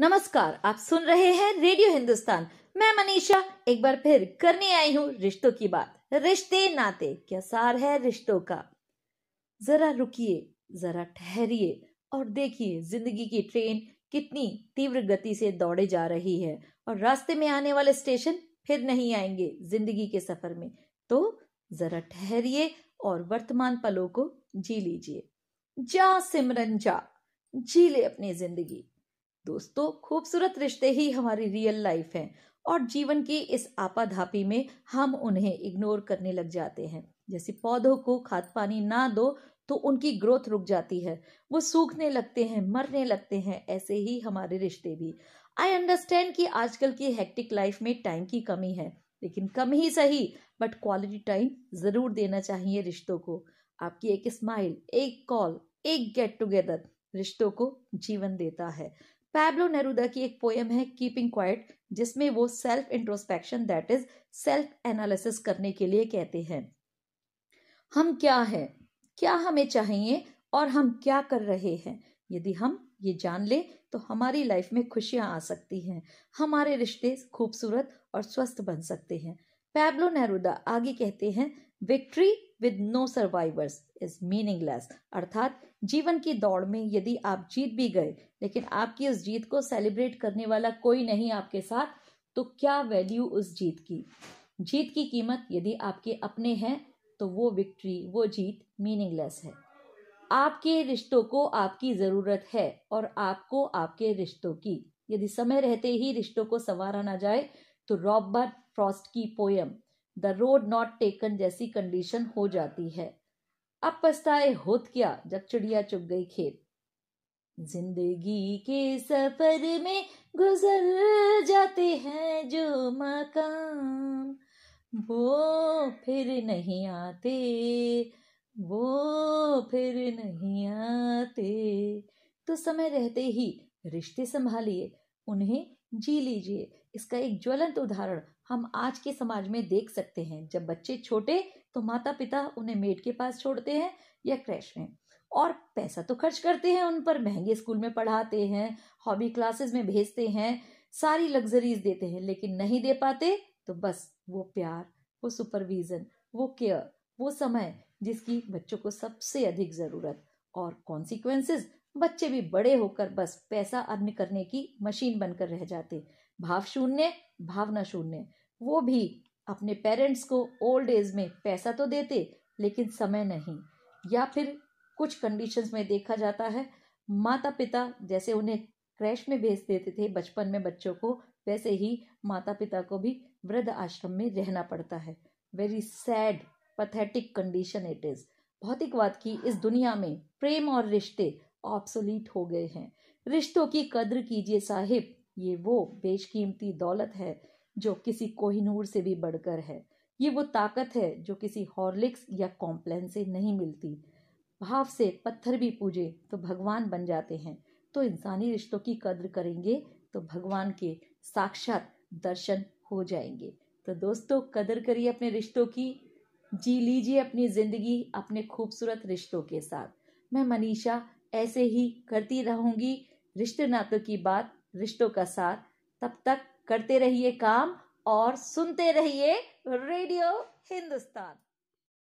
नमस्कार आप सुन रहे हैं रेडियो हिंदुस्तान मैं मनीषा एक बार फिर करने आई हूँ रिश्तों की बात रिश्ते नाते क्या सार है रिश्तों का जरा रुकिए जरा ठहरिए और देखिए जिंदगी की ट्रेन कितनी तीव्र गति से दौड़े जा रही है और रास्ते में आने वाले स्टेशन फिर नहीं आएंगे जिंदगी के सफर में तो जरा ठहरिए और वर्तमान पलों को जी लीजिए जा सिमरन जा जी ले अपनी जिंदगी दोस्तों खूबसूरत रिश्ते ही हमारी रियल लाइफ हैं और जीवन की इस आपाधापी में हम उन्हें इग्नोर करने लग जाते हैं जैसे पौधों को खाद पानी ना दो तो उनकी ग्रोथ रुक जाती है वो सूखने लगते हैं मरने लगते हैं ऐसे ही हमारे रिश्ते भी आई अंडरस्टैंड कि आजकल की हेक्टिक लाइफ में टाइम की कमी है लेकिन कम ही सही बट क्वालिटी टाइम जरूर देना चाहिए रिश्तों को आपकी एक स्माइल एक कॉल एक गेट टुगेदर रिश्तों को जीवन देता है पैब्लो नेरुदा की एक पोएम है कीपिंग क्वाइट जिसमें वो self introspection that is self analysis करने के लिए कहते हैं हम क्या है क्या हमें चाहिए और हम क्या कर रहे हैं यदि हम ये जान ले तो हमारी लाइफ में खुशियां आ सकती हैं हमारे रिश्ते खूबसूरत और स्वस्थ बन सकते हैं पैब्लो नेरुदा आगे कहते हैं victory with no survivors is meaningless अर्थात जीवन की दौड़ में यदि आप जीत भी गए लेकिन आपकी उस जीत को सेलिब्रेट करने वाला कोई नहीं आपके साथ तो क्या वैल्यू उस जीत की जीत की कीमत यदि आपके अपने हैं तो वो विक्ट्री वो जीत मीनिंगलेस है आपके रिश्तों को आपकी ज़रूरत है और आपको आपके रिश्तों की यदि समय रहते ही रिश्तों को संवारा ना जाए तो रॉबर्ट फ्रॉस्ट की poem the road not taken जैसी कंडीशन हो जाती है अब पछताए होत क्या जब चिड़िया चुग गई खेत जिंदगी के सफर में गुजर जाते हैं जो मकाम वो फिर नहीं आते वो फिर नहीं आते तो समय रहते ही रिश्ते संभालिए उन्हें जी लीजिए इसका एक ज्वलंत उदाहरण हम आज के समाज में देख सकते हैं जब बच्चे छोटे तो माता पिता उन्हें मेड के पास छोड़ते हैं या क्रैश में और पैसा तो खर्च करते हैं उन पर महंगे स्कूल में पढ़ाते हैं हॉबी क्लासेस में भेजते हैं सारी लग्जरीज देते हैं लेकिन नहीं दे पाते तो बस वो प्यार वो सुपरविजन वो केयर वो समय जिसकी बच्चों को सबसे अधिक ज़रूरत और कॉन्सिक्वेंसेस बच्चे भी बड़े होकर बस पैसा अर्न करने की मशीन बनकर रह जाते भाव शून्य भावना शून्य वो भी अपने पेरेंट्स को ओल्ड एज में पैसा तो देते लेकिन समय नहीं या फिर कुछ कंडीशंस में देखा जाता है माता पिता जैसे उन्हें क्रैश में भेज देते थे बचपन में बच्चों को वैसे ही माता पिता को भी वृद्ध आश्रम में रहना पड़ता है very sad pathetic condition it is भौतिकवाद की इस दुनिया में प्रेम और रिश्ते ऑप्सोलीट हो गए हैं रिश्तों की कद्र कीजिए साहिब ये वो बेशकीमती दौलत है जो किसी कोहिनूर से भी बढ़कर है ये वो ताकत है जो किसी हॉर्लिक्स या कॉम्प्लेन से नहीं मिलती भाव से पत्थर भी पूजे तो भगवान बन जाते हैं तो इंसानी रिश्तों की कद्र करेंगे तो भगवान के साक्षात दर्शन हो जाएंगे तो दोस्तों कदर करिए अपने रिश्तों की जी लीजिए अपनी ज़िंदगी अपने खूबसूरत रिश्तों के साथ मैं मनीषा ऐसे ही करती रहूंगी रिश्ते नातों की बात रिश्तों का साथ तब तक करते रहिए काम और सुनते रहिए रेडियो हिंदुस्तान